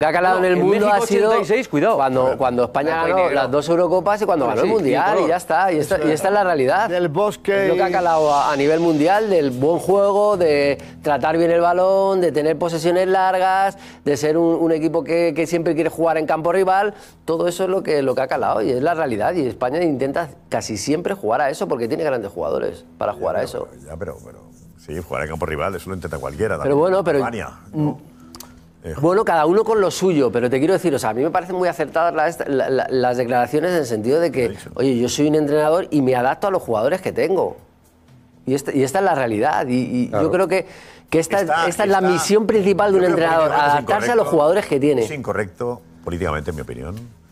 que ha calado en el mundo ha sido Cuando, España ganó las dos Eurocopas y cuando ganó el Mundial, y ya está, y esta, es la realidad. Del bosque. lo que ha calado a, nivel mundial, del buen juego, de tratar bien el balón, de tener posesiones largas, de ser un, equipo que, siempre quiere jugar en campo rival, todo eso es lo que, lo que ha calado y es la realidad. Y España intenta casi siempre jugar a eso porque tiene grandes jugadores para jugar a eso. Ya, pero, pero, sí, jugar en campo rival, eso lo intenta cualquiera. Pero bueno, pero... Bueno, cada uno con lo suyo, pero te quiero decir, o sea, a mí me parecen muy acertadas las, declaraciones en el sentido de que, oye, yo soy un entrenador y me adapto a los jugadores que tengo. Y este, esta, es la realidad. Y, yo creo que, esta, es la misión principal de un entrenador, adaptarse a los jugadores que tiene. Es incorrecto políticamente, en mi opinión